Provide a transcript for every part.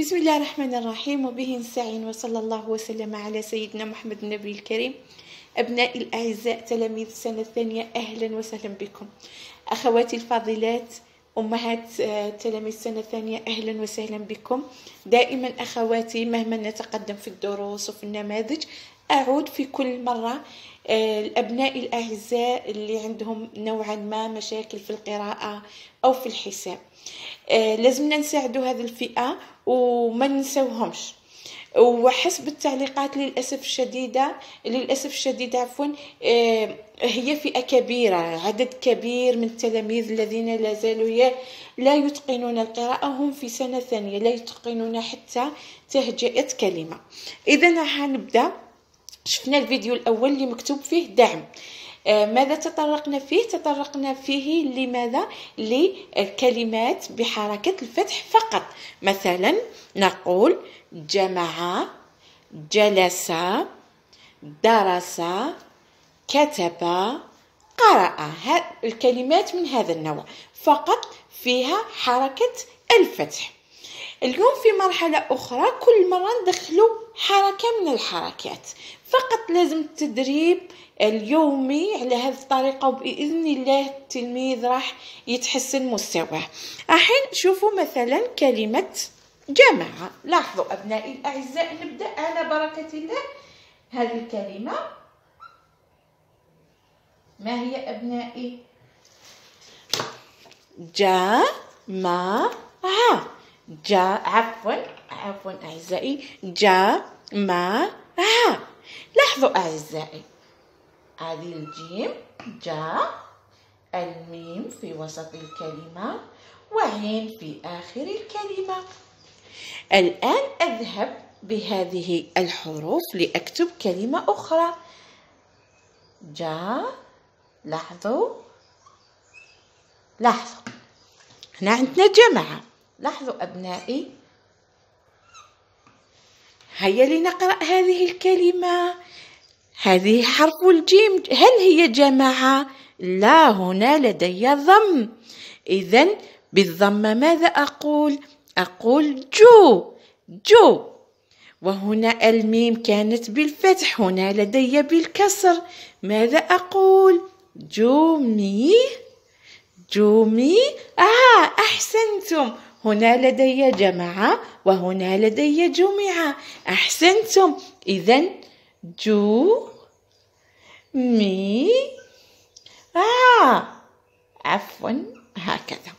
بسم الله الرحمن الرحيم وبه نستعين وصلى الله وسلم على سيدنا محمد النبي الكريم أبنائي الأعزاء تلاميذ السنة الثانية أهلا وسهلا بكم أخواتي الفاضلات أمهات آه، تلاميذ السنة الثانية أهلا وسهلا بكم دائما أخواتي مهما نتقدم في الدروس وفي النماذج أعود في كل مرة آه، الأبناء الأعزاء اللي عندهم نوعا ما مشاكل في القراءة أو في الحساب آه، لازمنا نساعدوا هذه الفئة وما ننسوهمش وحسب التعليقات للأسف الشديدة للأسف الشديد عفوا آه، هي فئة كبيرة عدد كبير من التلاميذ الذين لا زالوا لا يتقنون القراءة هم في سنة ثانية لا يتقنون حتى تهجئة كلمة إذا راح نبدأ شفنا الفيديو الاول اللي مكتوب فيه دعم آه، ماذا تطرقنا فيه تطرقنا فيه لماذا للكلمات بحركه الفتح فقط مثلا نقول جمع جلس درس كتب قرأ الكلمات من هذا النوع فقط فيها حركة الفتح اليوم في مرحلة أخرى كل مرة ندخلو حركة من الحركات فقط لازم التدريب اليومي على هذه الطريقة وبإذن الله التلميذ راح يتحسن مستواه الحين شوفوا مثلا كلمة جماعة لاحظوا أبنائي الأعزاء نبدأ على بركة الله هذه الكلمة ما هي أبنائي؟ جماعة جاء عفوا عفوا أعزائي جا ما ها لاحظوا أعزائي هذه الجيم جاء الميم في وسط الكلمة وعين في آخر الكلمة الآن أذهب بهذه الحروف لأكتب كلمة أخرى جا لاحظوا لاحظوا هنا عندنا جماعه لاحظوا أبنائي هيا لنقرأ هذه الكلمة هذه حرف الجيم هل هي جماعة؟ لا هنا لدي ضم إذا بالضم ماذا أقول؟ أقول جو جو وهنا الميم كانت بالفتح هنا لدي بالكسر ماذا أقول؟ جومي جومي آه أحسنتم هنا لدي جمع وهنا لدي جمعة أحسنتم إذا جو مي آه عفوا هكذا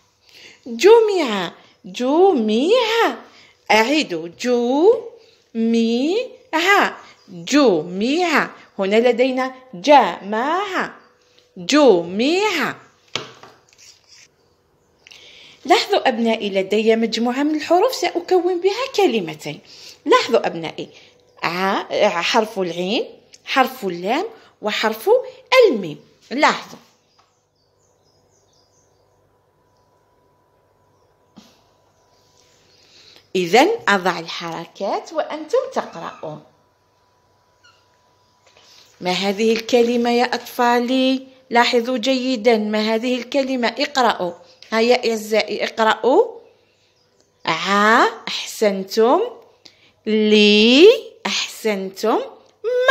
جمع جميع أعيد جو مي ها جميع هنا لدينا جماعة ها لاحظوا أبنائي لدي مجموعة من الحروف سأكون بها كلمتين لاحظوا أبنائي حرف العين حرف اللام وحرف الميم لاحظوا إذا أضع الحركات وأنتم تقرؤون ما هذه الكلمة يا أطفالي لاحظوا جيدا ما هذه الكلمة اقرأوا هيا يا الزائي اقرأوا ع أحسنتم لي أحسنتم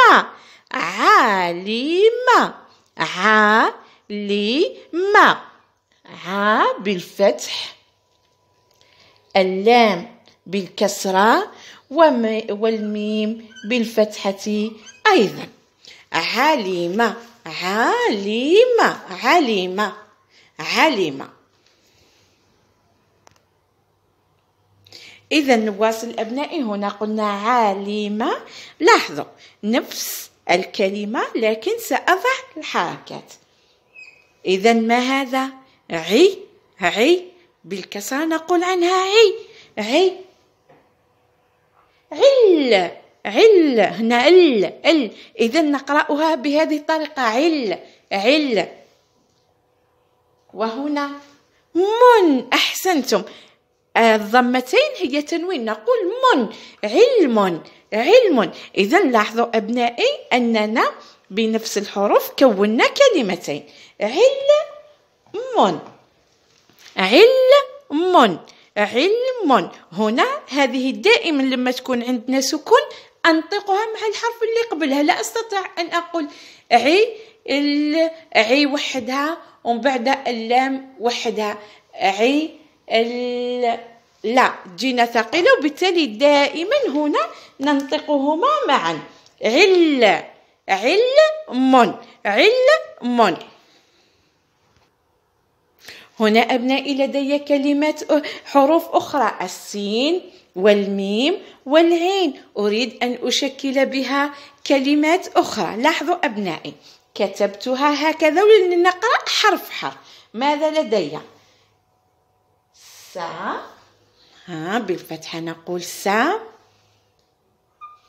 ما عالم عالم ع بالفتح اللام بالكسرة والميم بالفتحة أيضا علم علم علم علم إذا نواصل أبنائي هنا قلنا عالمة لاحظوا نفس الكلمة لكن سأضع الحركات إذا ما هذا عي عي بالكسرة نقول عنها عي عي عل عل هنا ال ال إذا نقرأها بهذه الطريقة عل عل وهنا من أحسنتم الضمتين هي تنوين نقول من علم علم إذا لاحظوا أبنائي أننا بنفس الحروف كونا كلمتين علم علم علم هنا هذه دائما لما تكون عندنا سكون أنطقها مع الحرف اللي قبلها لا أستطيع أن أقول عي ال عي وحدها ومن بعد اللام وحدها عي لا جينا ثقيلة وبالتالي دائما هنا ننطقهما معا عل عل من عل من هنا أبنائي لدي كلمات حروف أخرى السين والميم والعين أريد أن أشكل بها كلمات أخرى لاحظوا أبنائي كتبتها هكذا ولنقرأ حرف حرف ماذا لدي؟ سا ها بالفتحة نقول سا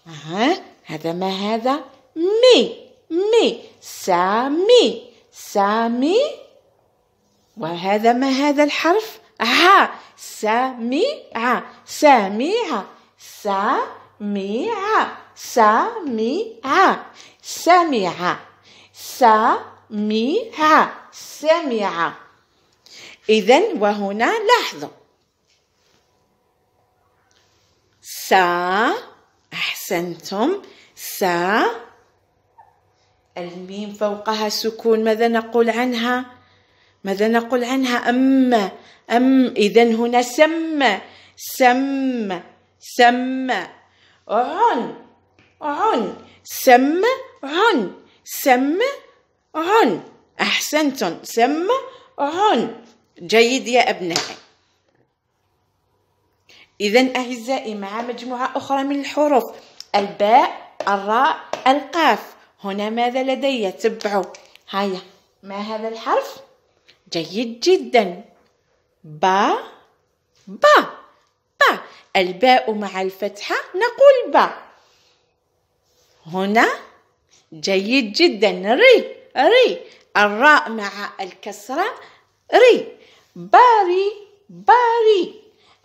ها هذا ما هذا مي مي سامي سامي وهذا ما هذا الحرف ها سميع سامي سميع سامي سميع سامي سميع إذا وهنا لاحظوا سا أحسنتم سا الميم فوقها سكون ماذا نقول عنها ماذا نقول عنها أم أم إذا هنا سم سم سم عن عن سم عن سم عن أحسنتم سم عن جيد يا أبنائي إذا أعزائي مع مجموعة أخرى من الحروف الباء الراء القاف هنا ماذا لدي تبعوا هيا ما هذا الحرف جيد جدا با با با الباء مع الفتحة نقول با هنا جيد جدا ري ري الراء مع الكسرة ري باري باري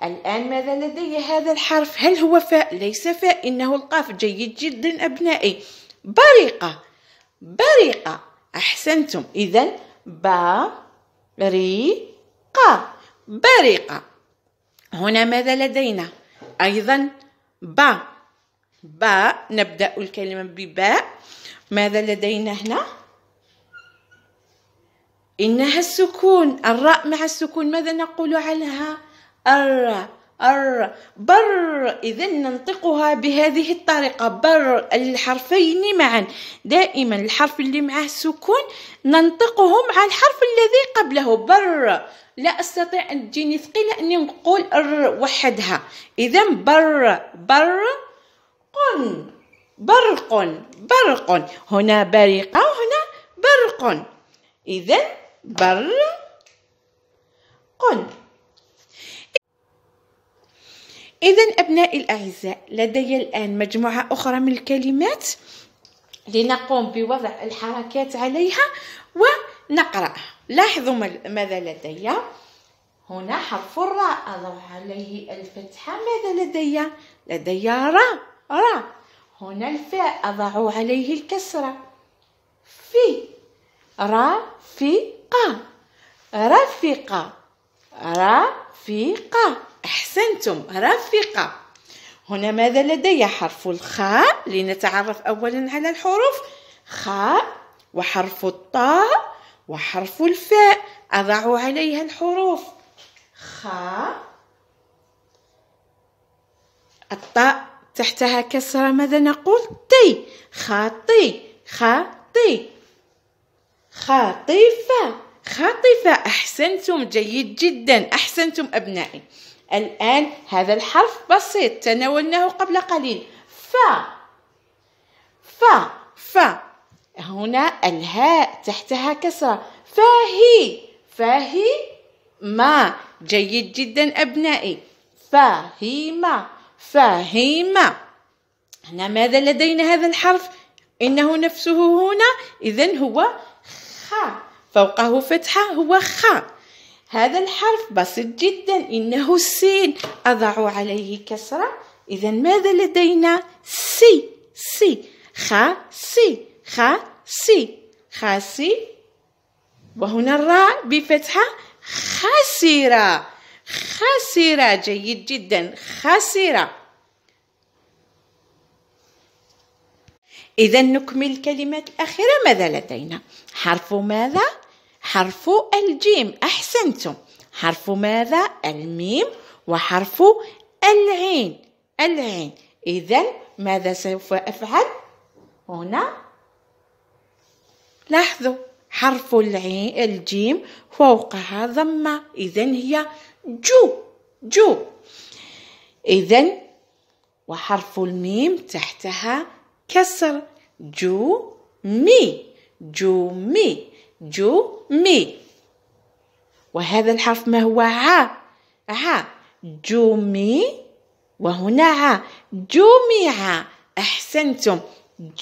الآن ماذا لدي هذا الحرف هل هو فاء ليس فاء إنه القاف جيد جدا أبنائي بريقة بريقة أحسنتم إذا با ري قا بريقة هنا ماذا لدينا أيضا با با نبدأ الكلمة بباء ماذا لدينا هنا إنها السكون الراء مع السكون ماذا نقول عنها الر الر بر إذا ننطقها بهذه الطريقة بر الحرفين معا دائما الحرف اللي معه سكون ننطقه مع الحرف الذي قبله بر لا أستطيع أن تجيني ثقيلة أني نقول الر وحدها إذا بر بر قن برق برق هنا برقة وهنا برق إذا بر قل إذا أبنائي الأعزاء لدي الآن مجموعة أخرى من الكلمات لنقوم بوضع الحركات عليها ونقرأ لاحظوا ماذا لدي هنا حرف الراء أضع عليه الفتحة ماذا لدي؟ لدي را را هنا الفاء أضع عليه الكسرة في را في رفيقة رفيقة رفيقة أحسنتم رفيقة هنا ماذا لدي حرف الخاء لنتعرف أولا على الحروف خاء وحرف الطاء وحرف الفاء أضع عليها الحروف خاء الطاء تحتها كسرة ماذا نقول تي خاطي خاطي خاطفة خاطفة أحسنتم جيد جدا أحسنتم أبنائي الآن هذا الحرف بسيط تناولناه قبل قليل ف ف ف هنا الهاء تحتها كسرة فاهي فاهي ما جيد جدا أبنائي فاهمة فاهمة هنا ماذا لدينا هذا الحرف إنه نفسه هنا إذا هو خا فوقه فتحة هو خا هذا الحرف بسيط جدا إنه السين أضع عليه كسرة إذا ماذا لدينا سي سي خا سي خا سي سي وهنا الراء بفتحة خاسرة خاسرة جيد جدا خاسرة إذا نكمل الكلمة الأخيرة ماذا لدينا حرف ماذا حرف الجيم أحسنتم حرف ماذا الميم وحرف العين العين إذا ماذا سوف أفعل هنا لاحظوا حرف العين الجيم فوقها ضمة إذا هي جو جو إذا وحرف الميم تحتها كسر جو مي جو مي جو مي وهذا الحرف ما هو ع ع مي وهنا ع جمع أحسنتم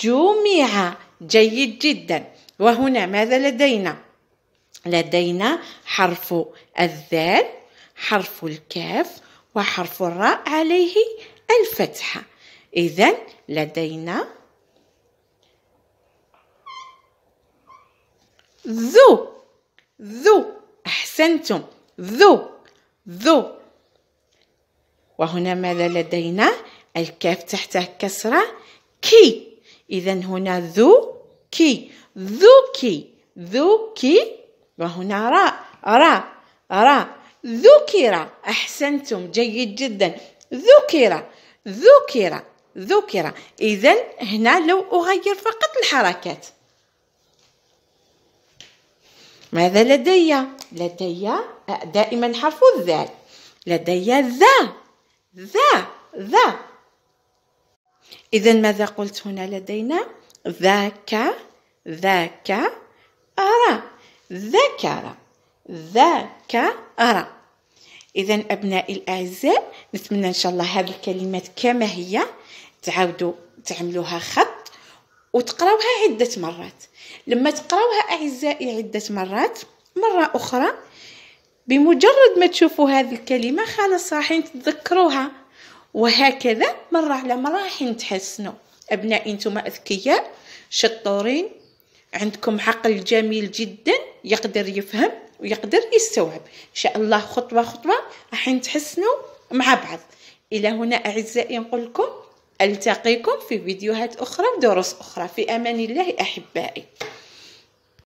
جو جمع جيد جدا وهنا ماذا لدينا لدينا حرف الذال حرف الكاف وحرف الراء عليه الفتحه إذا لدينا ذو ذو أحسنتم ذو ذو وهنا ماذا لدينا الكاف تحتها كسرة كي إذا هنا ذو كي ذو كي ذو كي وهنا راء راء راء ذكر أحسنتم جيد جدا ذكر ذكر ذكر إذا هنا لو أغير فقط الحركات ماذا لدي؟ لدي دائما حرف الذال لدي ذا ذا ذا إذا ماذا قلت هنا لدينا؟ ذاك ذاك أرى ذكر ذاك ارى إذا أبنائي الأعزاء نتمنى إن شاء الله هذه الكلمات كما هي تعاودوا تعملوها خط وتقراوها عدة مرات لما تقراوها أعزائي عدة مرات مرة أخرى بمجرد ما تشوفوا هذه الكلمة خلاص راحين تتذكروها وهكذا مرة على مرة راحين تحسنوا أبنائي أنتم أذكياء شطورين عندكم عقل جميل جدا يقدر يفهم ويقدر يستوعب إن شاء الله خطوة خطوة راحين تحسنوا مع بعض إلى هنا أعزائي نقول لكم ألتقيكم في فيديوهات أخرى ودروس أخرى في أمان الله أحبائي